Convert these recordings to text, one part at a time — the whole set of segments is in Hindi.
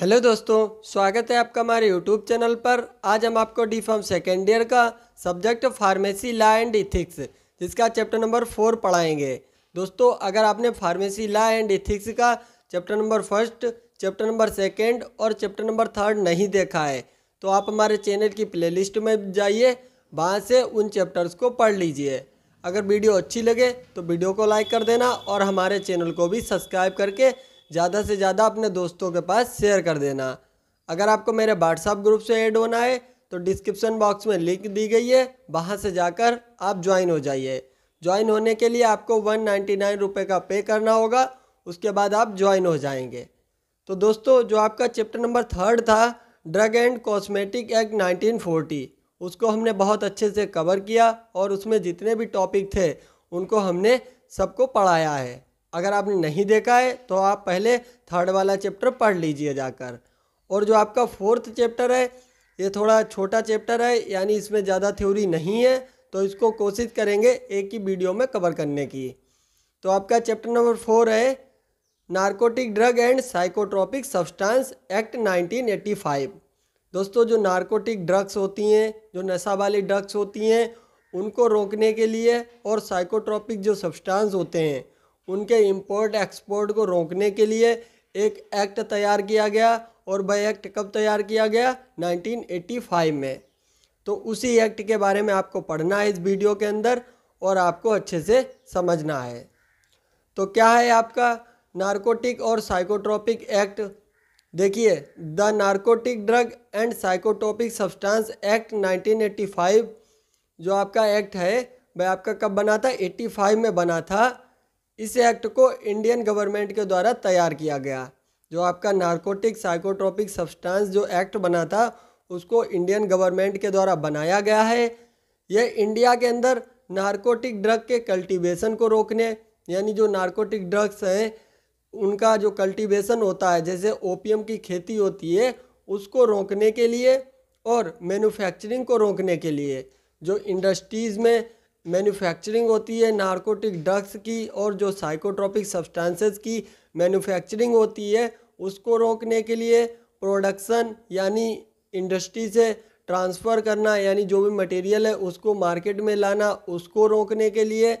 हेलो दोस्तों स्वागत है आपका हमारे यूट्यूब चैनल पर आज हम आपको डी फॉर्म सेकेंड ईयर का subject pharmacy law and ethics जिसका चैप्टर नंबर फोर पढ़ाएंगे दोस्तों अगर आपने फार्मेसी लॉ एंड इथिक्स का chapter number first chapter number second और चैप्टर नंबर थर्ड नहीं देखा है तो आप हमारे चैनल की प्ले में जाइए वहाँ से उन चैप्टर्स को पढ़ लीजिए अगर वीडियो अच्छी लगे तो वीडियो को लाइक कर देना और हमारे चैनल को भी सब्सक्राइब करके ज़्यादा से ज़्यादा अपने दोस्तों के पास शेयर कर देना अगर आपको मेरे व्हाट्सअप ग्रुप से ऐड होना है तो डिस्क्रिप्शन बॉक्स में लिंक दी गई है वहाँ से जाकर आप ज्वाइन हो जाइए ज्वाइन होने के लिए आपको वन नाइन्टी नाइन रुपये का पे करना होगा उसके बाद आप ज्वाइन हो जाएंगे तो दोस्तों जो आपका चैप्टर नंबर थर्ड था drug and cosmetic act nineteen उसको हमने बहुत अच्छे से कवर किया और उसमें जितने भी टॉपिक थे उनको हमने सबको पढ़ाया है अगर आपने नहीं देखा है तो आप पहले थर्ड वाला चैप्टर पढ़ लीजिए जाकर और जो आपका फोर्थ चैप्टर है ये थोड़ा छोटा चैप्टर है यानी इसमें ज़्यादा थ्योरी नहीं है तो इसको कोशिश करेंगे एक ही वीडियो में कवर करने की तो आपका चैप्टर नंबर फोर है narcotic drug and psychotropic substance act 1985 दोस्तों जो नारकोटिक ड्रग्स होती हैं जो नशा वाली ड्रग्स होती हैं उनको रोकने के लिए और साइकोट्रॉपिक जो सब्सटेंस होते हैं उनके इंपोर्ट एक्सपोर्ट को रोकने के लिए एक एक्ट तैयार किया गया और वह एक्ट कब तैयार किया गया 1985 में तो उसी एक्ट के बारे में आपको पढ़ना है इस वीडियो के अंदर और आपको अच्छे से समझना है तो क्या है आपका नार्कोटिक और साइकोट्रॉपिक एक्ट देखिए the narcotic drug and psychotropic substance act 1985 जो आपका एक्ट है वह आपका कब बना था 85 में बना था इस एक्ट को इंडियन गवर्नमेंट के द्वारा तैयार किया गया जो आपका नारकोटिक साइकोट्रोपिक सब्सटेंस जो एक्ट बना था उसको इंडियन गवर्नमेंट के द्वारा बनाया गया है यह इंडिया के अंदर नार्कोटिक ड्रग के कल्टीवेशन को रोकने यानी जो नार्कोटिक ड्रग्स हैं उनका जो कल्टीवेशन होता है जैसे ओपीएम की खेती होती है उसको रोकने के लिए और मैन्युफैक्चरिंग को रोकने के लिए जो इंडस्ट्रीज़ में मैन्युफैक्चरिंग होती है नारकोटिक ड्रग्स की और जो साइकोट्रॉपिक सब्सटेंसेस की मैन्युफैक्चरिंग होती है उसको रोकने के लिए प्रोडक्शन यानी इंडस्ट्री से ट्रांसफ़र करना यानी जो भी मटेरियल है उसको मार्केट में लाना उसको रोकने के लिए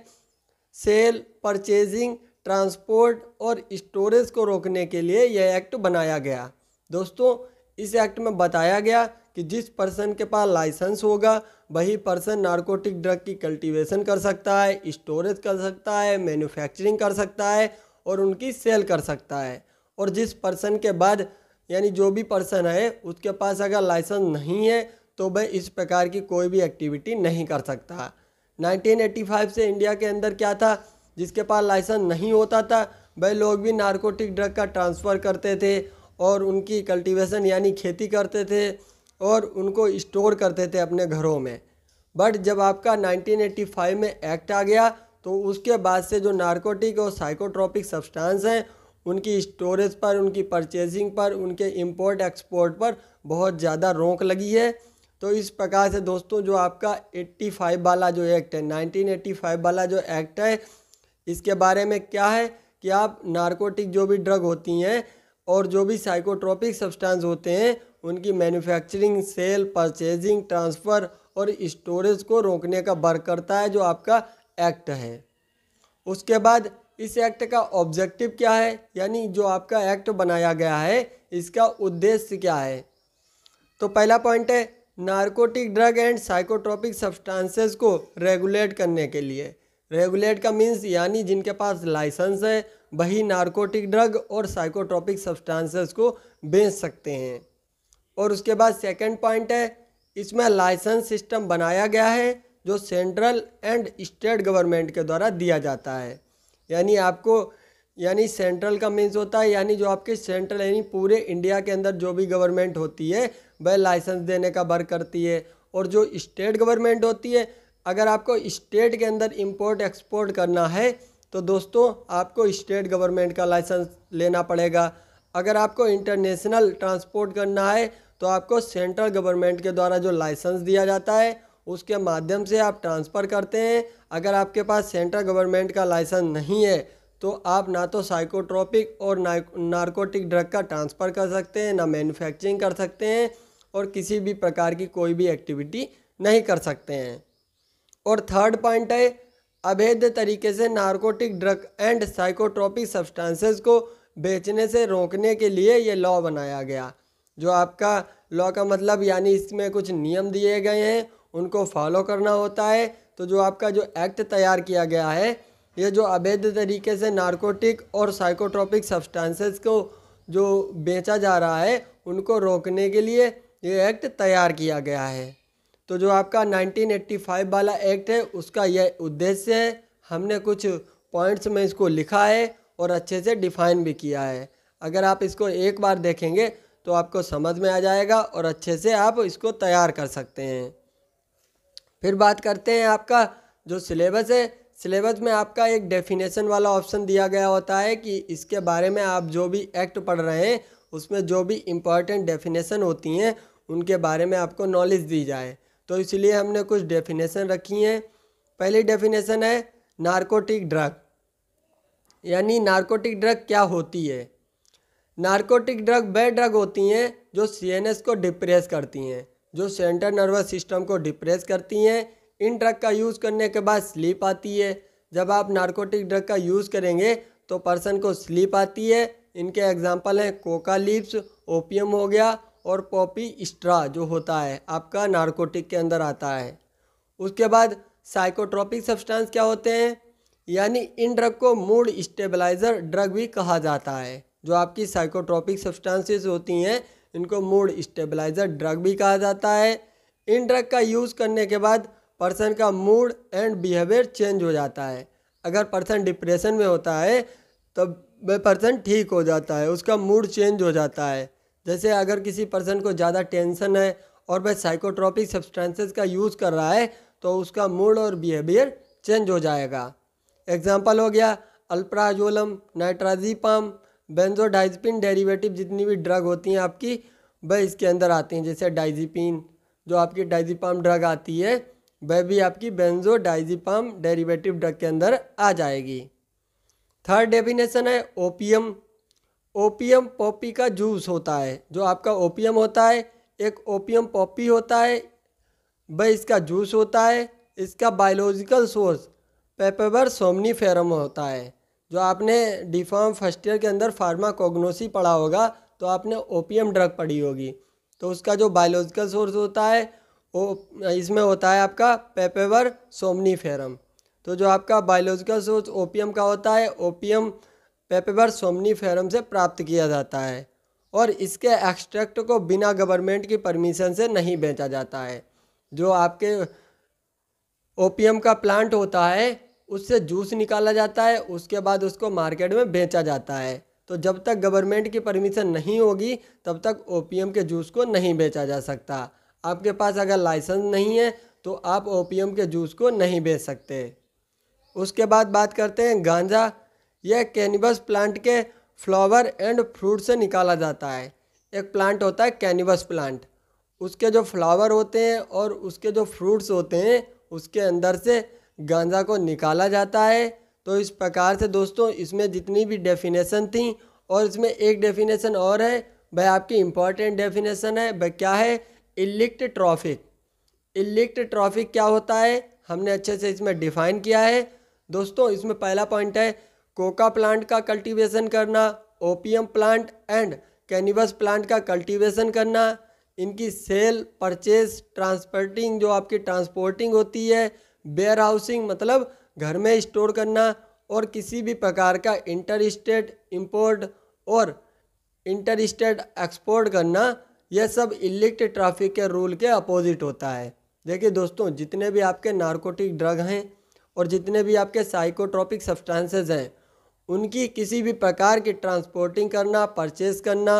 सेल परचेजिंग ट्रांसपोर्ट और स्टोरेज को रोकने के लिए यह एक्ट बनाया गया दोस्तों इस एक्ट में बताया गया कि जिस पर्सन के पास लाइसेंस होगा वही पर्सन नारकोटिक ड्रग की कल्टीवेशन कर सकता है स्टोरेज कर सकता है मैन्युफैक्चरिंग कर सकता है और उनकी सेल कर सकता है और जिस पर्सन के बाद यानी जो भी पर्सन है उसके पास अगर लाइसेंस नहीं है तो वह इस प्रकार की कोई भी एक्टिविटी नहीं कर सकता 1985 से इंडिया के अंदर क्या था जिसके पास लाइसेंस नहीं होता था वह लोग भी नारकोटिक ड्रग का ट्रांसफ़र करते थे और उनकी कल्टीवेशन यानी खेती करते थे और उनको स्टोर करते थे अपने घरों में बट जब आपका 1985 में एक्ट आ गया तो उसके बाद से जो नारकोटिक और साइकोट्रॉपिक सब्सटेंस हैं उनकी स्टोरेज पर उनकी परचेजिंग पर उनके इंपोर्ट एक्सपोर्ट पर बहुत ज़्यादा रोक लगी है तो इस प्रकार से दोस्तों जो आपका 85 वाला जो एक्ट है 1985 वाला जो एक्ट है इसके बारे में क्या है कि आप नारकोटिक जो भी ड्रग होती हैं और जो भी साइकोट्रॉपिक सब्सटेंस होते हैं उनकी मैन्युफैक्चरिंग सेल परचेजिंग ट्रांसफ़र और स्टोरेज को रोकने का वर्क करता है जो आपका एक्ट है उसके बाद इस एक्ट का ऑब्जेक्टिव क्या है यानी जो आपका एक्ट बनाया गया है इसका उद्देश्य क्या है तो पहला पॉइंट है narcotic drug and psychotropic substances को रेगुलेट करने के लिए रेगुलेट का मीन्स यानी जिनके पास लाइसेंस है वही नारकोटिक ड्रग और साइकोट्रॉपिक सब्सटेंसेस को बेच सकते हैं और उसके बाद सेकंड पॉइंट है इसमें लाइसेंस सिस्टम बनाया गया है जो सेंट्रल एंड स्टेट गवर्नमेंट के द्वारा दिया जाता है यानी आपको यानी सेंट्रल का मीन्स होता है यानी जो आपके सेंट्रल यानी पूरे इंडिया के अंदर जो भी गवर्नमेंट होती है वह लाइसेंस देने का वर्क करती है और जो स्टेट गवर्नमेंट होती है अगर आपको स्टेट के अंदर इंपोर्ट एक्सपोर्ट करना है तो दोस्तों आपको स्टेट गवर्नमेंट का लाइसेंस लेना पड़ेगा अगर आपको इंटरनेशनल ट्रांसपोर्ट करना है तो आपको सेंट्रल गवर्नमेंट के द्वारा जो लाइसेंस दिया जाता है उसके माध्यम से आप ट्रांसफ़र करते हैं अगर आपके पास सेंट्रल गवर्नमेंट का लाइसेंस नहीं है तो आप ना तो साइकोट्रॉपिक और नार्कोटिक ड्रग का ट्रांसफ़र कर सकते हैं ना मैन्युफैक्चरिंग कर सकते हैं और किसी भी प्रकार की कोई भी एक्टिविटी नहीं कर सकते हैं और थर्ड पॉइंट है अवैध तरीके से narcotic drug and psychotropic substances को बेचने से रोकने के लिए ये लॉ बनाया गया जो आपका लॉ का मतलब यानी इसमें कुछ नियम दिए गए हैं उनको फॉलो करना होता है तो जो आपका जो एक्ट तैयार किया गया है ये जो अवैध तरीके से नारकोटिक और साइकोट्रॉपिक सब्सटेंसेस को जो बेचा जा रहा है उनको रोकने के लिए ये एक्ट तैयार किया गया है तो जो आपका 1985 वाला एक्ट है उसका यह उद्देश्य है हमने कुछ पॉइंट्स में इसको लिखा है और अच्छे से डिफाइन भी किया है अगर आप इसको एक बार देखेंगे तो आपको समझ में आ जाएगा और अच्छे से आप इसको तैयार कर सकते हैं फिर बात करते हैं आपका जो सिलेबस है सिलेबस में आपका एक डेफिनेशन वाला ऑप्शन दिया गया होता है कि इसके बारे में आप जो भी एक्ट पढ़ रहे हैं उसमें जो भी इम्पॉर्टेंट डेफिनेशन होती हैं उनके बारे में आपको नॉलेज दी जाए तो इसलिए हमने कुछ डेफिनेशन रखी हैं पहली डेफिनेशन है नारकोटिक ड्रग यानी नारकोटिक ड्रग क्या होती है नारकोटिक ड्रग वह ड्रग होती हैं जो सीएनएस को डिप्रेस करती हैं जो सेंट्रल नर्वस सिस्टम को डिप्रेस करती हैं इन ड्रग का यूज़ करने के बाद स्लीप आती है जब आप नारकोटिक ड्रग का यूज़ करेंगे तो पर्सन को स्लीप आती है इनके एग्जाम्पल हैं कोका लिप्स ओपियम हो गया और पॉपी स्ट्रा जो होता है आपका नार्कोटिक के अंदर आता है उसके बाद साइकोट्रॉपिक सब्सटेंस क्या होते हैं यानी इन ड्रग को मूड स्टेबलाइज़र ड्रग भी कहा जाता है जो आपकी साइकोट्रॉपिक सब्सटेंसेस होती हैं इनको मूड स्टेबलाइज़र ड्रग भी कहा जाता है इन ड्रग का यूज़ करने के बाद पर्सन का मूड एंड बिहेवियर चेंज हो जाता है अगर पर्सन डिप्रेशन में होता है तब वह पर्सन ठीक हो जाता है उसका मूड चेंज हो जाता है जैसे अगर किसी पर्सन को ज़्यादा टेंशन है और वह साइकोट्रॉपिक सब्सटेंसेस का यूज़ कर रहा है तो उसका मूड और बिहेवियर चेंज हो जाएगा एग्जाम्पल हो गया अल्प्राजोलम नाइट्राजीपाम बेंजोडाइजपिन डेरिवेटिव जितनी भी ड्रग होती हैं आपकी वह इसके अंदर आती हैं जैसे डाइजीपिन जो आपकी डाइजीपाम ड्रग आती है वह भी आपकी बेंजोडाइजीपाम डेरिवेटिव ड्रग के अंदर आ जाएगी थर्ड डेफिनेशन है ओपीएम ओपियम पॉपी का जूस होता है जो आपका ओपियम होता है एक ओपियम पॉपी होता है वह इसका जूस होता है इसका बायोलॉजिकल सोर्स सोमनी फेरम होता है जो आपने डिफॉर्म फर्स्ट ईयर के अंदर फार्माकोग्नोसी पढ़ा होगा तो आपने ओपियम ड्रग पढ़ी होगी तो उसका जो बायोलॉजिकल सोर्स होता है वो इसमें होता है आपका पेपेवर सोमनी तो जो आपका बायोलॉजिकल सोर्स ओपीएम का होता है ओपीएम पेपेबर सोमनी फेरम से प्राप्त किया जाता है और इसके एक्सट्रैक्ट को बिना गवर्नमेंट की परमिशन से नहीं बेचा जाता है जो आपके ओपीएम का प्लांट होता है उससे जूस निकाला जाता है उसके बाद उसको मार्केट में बेचा जाता है तो जब तक गवर्नमेंट की परमिशन नहीं होगी तब तक ओ के जूस को नहीं बेचा जा सकता आपके पास अगर लाइसेंस नहीं है तो आप ओ के जूस को नहीं बेच सकते उसके बाद बात करते हैं गांजा यह कैनिबस प्लांट के फ्लावर एंड फ्रूट से निकाला जाता है एक प्लांट होता है कैनिबस प्लांट उसके जो फ्लावर होते हैं और उसके जो फ्रूट्स होते हैं उसके अंदर से गांजा को निकाला जाता है तो इस प्रकार से दोस्तों इसमें जितनी भी डेफिनेशन थी और इसमें एक डेफिनेशन और है वह आपकी इम्पॉर्टेंट डेफिनेशन है वह क्या है इलिक्ट ट्रॉफिक इलिक्ट ट्रॉफिक क्या होता है हमने अच्छे से इसमें डिफाइन किया है दोस्तों इसमें पहला पॉइंट है कोका प्लांट का कल्टीवेशन करना opium plant and cannabis plant का कल्टीवेशन करना इनकी सेल परचेज ट्रांसपोर्टिंग जो आपकी ट्रांसपोर्टिंग होती है बेयर हाउसिंग मतलब घर में स्टोर करना और किसी भी प्रकार का इंटर स्टेट इम्पोर्ट और इंटर स्टेट एक्सपोर्ट करना यह सब इलिक्ट ट्रैफिक के रूल के अपोजिट होता है देखिए दोस्तों जितने भी आपके नार्कोटिक ड्रग हैं और जितने भी आपके साइकोट्रॉपिक सब्सटेंसेज हैं उनकी किसी भी प्रकार की ट्रांसपोर्टिंग करना परचेस करना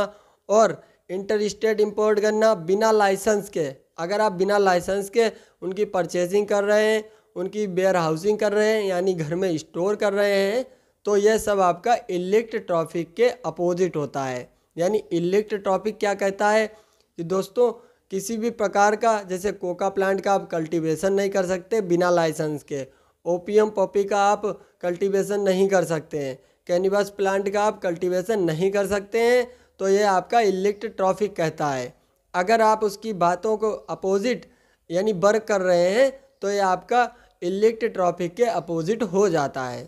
और इंटर स्टेट इम्पोर्ट करना बिना लाइसेंस के अगर आप बिना लाइसेंस के उनकी परचेजिंग कर रहे हैं उनकी बेयर हाउसिंग कर रहे हैं यानी घर में स्टोर कर रहे हैं तो यह सब आपका इलेक्ट ट्रॉफिक के अपोजिट होता है यानी इलेक्ट ट्रॉफिक क्या कहता है कि दोस्तों किसी भी प्रकार का जैसे कोका प्लांट का आप कल्टिवेशन नहीं कर सकते बिना लाइसेंस के ओपियम पॉपी का आप कल्टीवेशन नहीं कर सकते हैं कैनिबस प्लांट का आप कल्टीवेशन नहीं कर सकते हैं तो ये आपका इलेक्ट ट्रॉफिक कहता है अगर आप उसकी बातों को अपोजिट यानी वर्क कर रहे हैं तो ये आपका इलेक्ट ट्रॉफिक के अपोजिट हो जाता है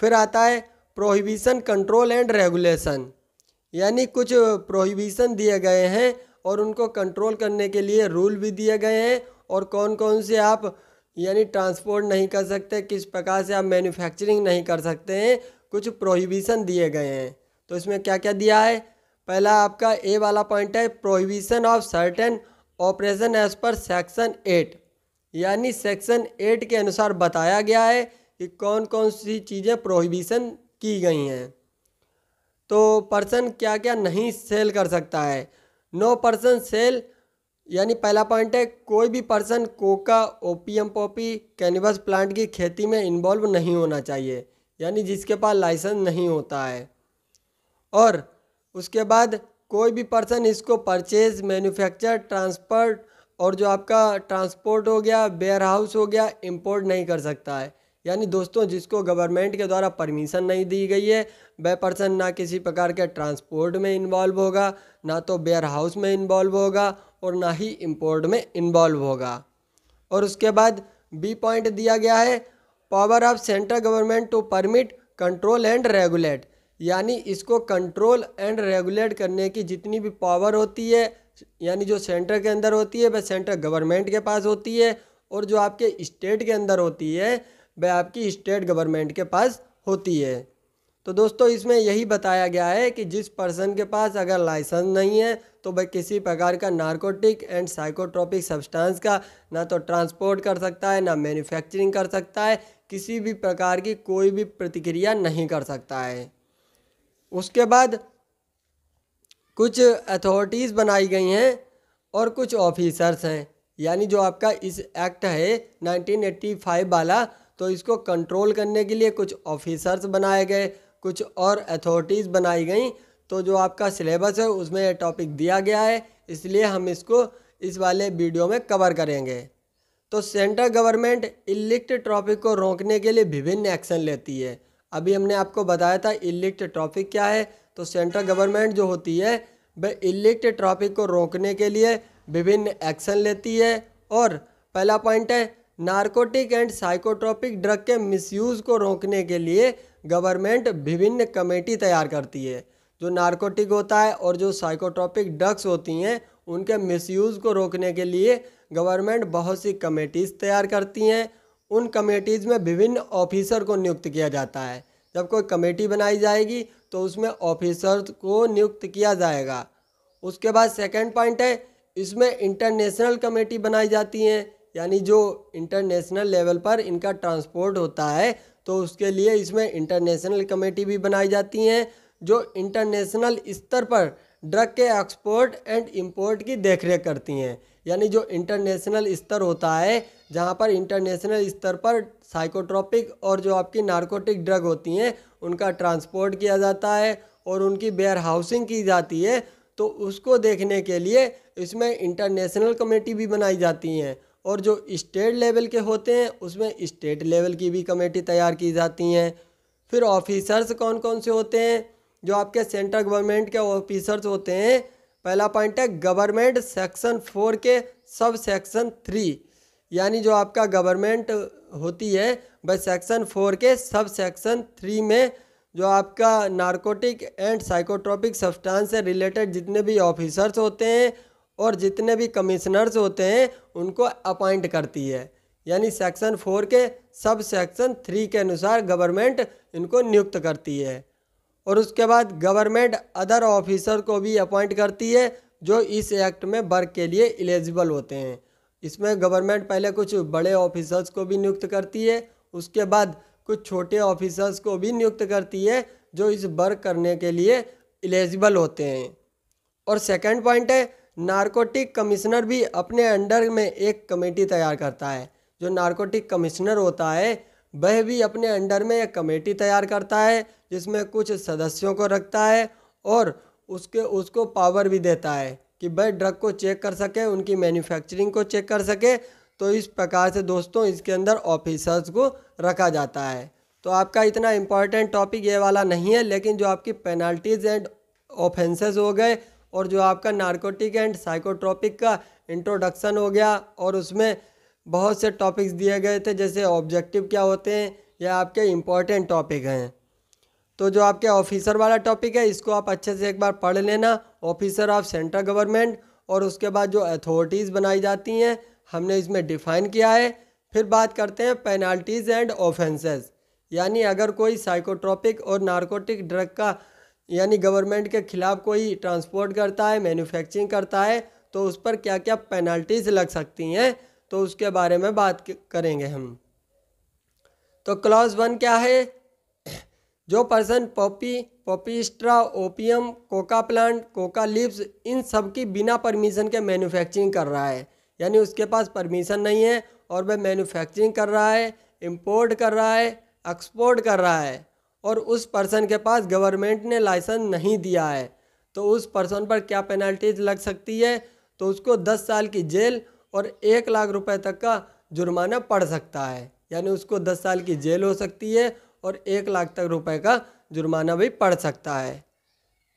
फिर आता है प्रोहिबिशन कंट्रोल एंड रेगुलेशन यानी कुछ प्रोहिबिशन दिए गए हैं और उनको कंट्रोल करने के लिए रूल भी दिए गए हैं और कौन कौन से आप यानी ट्रांसपोर्ट नहीं कर सकते किस प्रकार से आप मैन्युफैक्चरिंग नहीं कर सकते हैं कुछ प्रोहिबिशन दिए गए हैं तो इसमें क्या क्या दिया है पहला आपका ए वाला पॉइंट है prohibition of certain operation as per section eight यानी सेक्शन एट के अनुसार बताया गया है कि कौन कौन सी चीज़ें प्रोहिबिशन की गई हैं तो पर्सन क्या क्या नहीं सेल कर सकता है नो पर्सन सेल यानी पहला पॉइंट है कोई भी person coca opium poppy cannabis plant की खेती में इन्वॉल्व नहीं होना चाहिए यानी जिसके पास लाइसेंस नहीं होता है और उसके बाद कोई भी पर्सन इसको परचेज मैन्युफैक्चर ट्रांसपोर्ट और जो आपका ट्रांसपोर्ट हो गया वेयर हाउस हो गया इंपोर्ट नहीं कर सकता है यानी दोस्तों जिसको गवर्नमेंट के द्वारा परमिशन नहीं दी गई है वह पर्सन ना किसी प्रकार के ट्रांसपोर्ट में इन्वॉल्व होगा ना तो वेयर हाउस में इन्वॉल्व होगा और ना ही इम्पोर्ट में इन्वॉल्व होगा और उसके बाद बी पॉइंट दिया गया है power of central government to permit control and regulate यानी इसको कंट्रोल एंड रेगुलेट करने की जितनी भी पावर होती है यानी जो सेंटर के अंदर होती है वह सेंट्रल गवर्नमेंट के पास होती है और जो आपके स्टेट के अंदर होती है वह आपकी स्टेट गवर्नमेंट के पास होती है तो दोस्तों इसमें यही बताया गया है कि जिस पर्सन के पास अगर लाइसेंस नहीं है तो वह किसी प्रकार का नार्कोटिक एंड साइकोट्रॉपिक सब्सटेंस का ना तो ट्रांसपोर्ट कर सकता है ना मैन्युफैक्चरिंग कर सकता है किसी भी प्रकार की कोई भी प्रतिक्रिया नहीं कर सकता है उसके बाद कुछ अथॉरिटीज़ बनाई गई हैं और कुछ ऑफिसर्स हैं यानी जो आपका इस एक्ट है 1985 वाला तो इसको कंट्रोल करने के लिए कुछ ऑफिसर्स बनाए गए कुछ और अथॉरिटीज़ बनाई गई तो जो आपका सिलेबस है उसमें टॉपिक दिया गया है इसलिए हम इसको इस वाले वीडियो में कवर करेंगे तो सेंट्रल गवर्नमेंट इलिक्ट ट्रॉफिक को रोकने के लिए विभिन्न एक्शन लेती है अभी हमने आपको बताया था इलिक्ट ट्रॉफिक क्या है तो सेंट्रल गवर्नमेंट जो होती है वह इलिक्ट ट्रॉफिक को रोकने के लिए विभिन्न एक्शन लेती है और पहला पॉइंट है नारकोटिक एंड साइकोट्रॉपिक ड्रग के मिसयूज़ को रोकने के लिए गवर्नमेंट विभिन्न कमेटी तैयार करती है जो नारकोटिक होता है और जो साइकोट्रॉपिक ड्रग्स होती हैं उनके मिसयूज़ को रोकने के लिए गवर्नमेंट बहुत सी कमेटीज़ तैयार करती हैं उन कमेटीज़ में विभिन्न ऑफिसर को नियुक्त किया जाता है जब कोई कमेटी बनाई जाएगी तो उसमें ऑफिसर को नियुक्त किया जाएगा उसके बाद सेकेंड पॉइंट है इसमें इंटरनेशनल कमेटी बनाई जाती हैं यानी जो इंटरनेशनल लेवल पर इनका ट्रांसपोर्ट होता है तो उसके लिए इसमें इंटरनेशनल कमेटी भी बनाई जाती हैं जो इंटरनेशनल स्तर पर ड्रग के एक्सपोर्ट एंड इंपोर्ट की देखरेख करती हैं यानी जो इंटरनेशनल स्तर होता है जहाँ पर इंटरनेशनल स्तर पर साइकोट्रॉपिक और जो आपकी नारकोटिक ड्रग होती हैं उनका ट्रांसपोर्ट किया जाता है और उनकी बेयर हाउसिंग की जाती है तो उसको देखने के लिए इसमें इंटरनेशनल कमेटी भी बनाई जाती हैं और जो स्टेट लेवल के होते हैं उसमें स्टेट लेवल की भी कमेटी तैयार की जाती हैं फिर ऑफिसर्स कौन कौन से होते हैं जो आपके सेंट्रल गवर्नमेंट के ऑफिसर्स होते हैं पहला पॉइंट है गवर्नमेंट सेक्शन फोर के सब सेक्शन थ्री यानी जो आपका गवर्नमेंट होती है वह सेक्शन फोर के सब सेक्शन थ्री में जो आपका नारकोटिक एंड साइकोट्रॉपिक सब्सटेंस से रिलेटेड जितने भी ऑफिसर्स होते हैं और जितने भी कमिश्नर्स होते हैं उनको अपॉइंट करती है यानी सेक्शन फोर के सब सेक्शन थ्री के अनुसार गवर्नमेंट इनको नियुक्त करती है और उसके बाद गवर्नमेंट अदर ऑफिसर को भी अपॉइंट करती है जो इस एक्ट में वर्क के लिए एलिजिबल होते हैं इसमें गवर्नमेंट पहले कुछ बड़े ऑफिसर्स को भी नियुक्त करती है उसके बाद कुछ छोटे ऑफिसर्स को भी नियुक्त करती है जो इस वर्क करने के लिए एलिजिबल होते हैं और सेकंड पॉइंट है नारकोटिक कमिश्नर भी अपने अंडर में एक कमेटी तैयार करता है जो नारकोटिक कमिश्नर होता है वह भी अपने अंडर में एक कमेटी तैयार करता है जिसमें कुछ सदस्यों को रखता है और उसके उसको पावर भी देता है कि वह ड्रग को चेक कर सके उनकी मैन्युफैक्चरिंग को चेक कर सके तो इस प्रकार से दोस्तों इसके अंदर ऑफिसर्स को रखा जाता है तो आपका इतना इम्पॉर्टेंट टॉपिक ये वाला नहीं है लेकिन जो आपकी पेनाल्टीज एंड ऑफेंसेस हो गए और जो आपका नार्कोटिक एंड साइकोट्रॉपिक का इंट्रोडक्शन हो गया और उसमें बहुत से टॉपिक्स दिए गए थे जैसे ऑब्जेक्टिव क्या होते हैं या आपके इम्पॉर्टेंट टॉपिक हैं तो जो आपके ऑफिसर वाला टॉपिक है इसको आप अच्छे से एक बार पढ़ लेना ऑफिसर ऑफ सेंट्रल गवर्नमेंट और उसके बाद जो अथॉरिटीज़ बनाई जाती हैं हमने इसमें डिफ़ाइन किया है फिर बात करते हैं पेनाल्टीज़ एंड ऑफेंसेस यानी अगर कोई साइकोट्रॉपिक और नारकोटिक ड्रग का यानी गवर्नमेंट के ख़िलाफ़ कोई ट्रांसपोर्ट करता है मैन्युफैक्चरिंग करता है तो उस पर क्या क्या पेनल्टीज़ लग सकती हैं तो उसके बारे में बात करेंगे हम तो क्लॉज वन क्या है जो person poppy poppy straw opium coca plant coca leaves इन सब की बिना परमिशन के मैन्युफैक्चरिंग कर रहा है यानी उसके पास परमिशन नहीं है और वह मैन्युफैक्चरिंग कर रहा है इंपोर्ट कर रहा है एक्सपोर्ट कर रहा है और उस पर्सन के पास गवर्नमेंट ने लाइसेंस नहीं दिया है तो उस पर्सन पर क्या पेनल्टीज लग सकती है तो उसको दस साल की जेल और एक लाख रुपए तक का जुर्माना पड़ सकता है यानी उसको दस साल की जेल हो सकती है और एक लाख तक रुपए का जुर्माना भी पड़ सकता है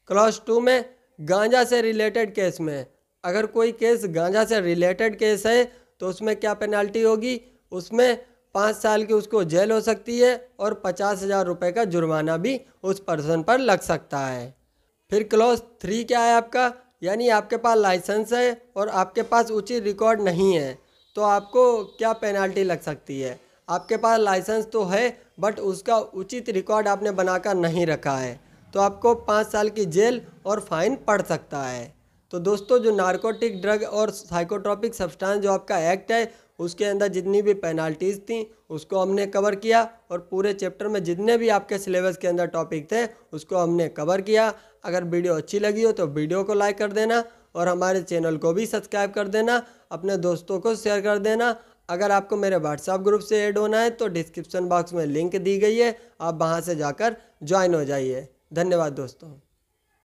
क्लास टू में गांजा से रिलेटेड केस में अगर कोई केस गांजा से रिलेटेड केस है तो उसमें क्या पेनल्टी होगी उसमें पाँच साल की उसको जेल हो सकती है और पचास हज़ार रुपये का जुर्माना भी उस पर्सन पर लग सकता है फिर क्लॉज थ्री क्या है आपका यानी आपके पास लाइसेंस है और आपके पास उचित रिकॉर्ड नहीं है तो आपको क्या पेनल्टी लग सकती है आपके पास लाइसेंस तो है बट उसका उचित रिकॉर्ड आपने बनाकर नहीं रखा है तो आपको पाँच साल की जेल और फाइन पड़ सकता है तो दोस्तों जो नारकोटिक ड्रग और साइकोट्रॉपिक सब्सटेंस जो आपका एक्ट है उसके अंदर जितनी भी पेनाल्टीज़ थी उसको हमने कवर किया और पूरे चैप्टर में जितने भी आपके सिलेबस के अंदर टॉपिक थे उसको हमने कवर किया अगर वीडियो अच्छी लगी हो तो वीडियो को लाइक कर देना और हमारे चैनल को भी सब्सक्राइब कर देना अपने दोस्तों को शेयर कर देना अगर आपको मेरे व्हाट्सएप ग्रुप से ऐड होना है तो डिस्क्रिप्शन बॉक्स में लिंक दी गई है आप वहाँ से जाकर ज्वाइन हो जाइए धन्यवाद दोस्तों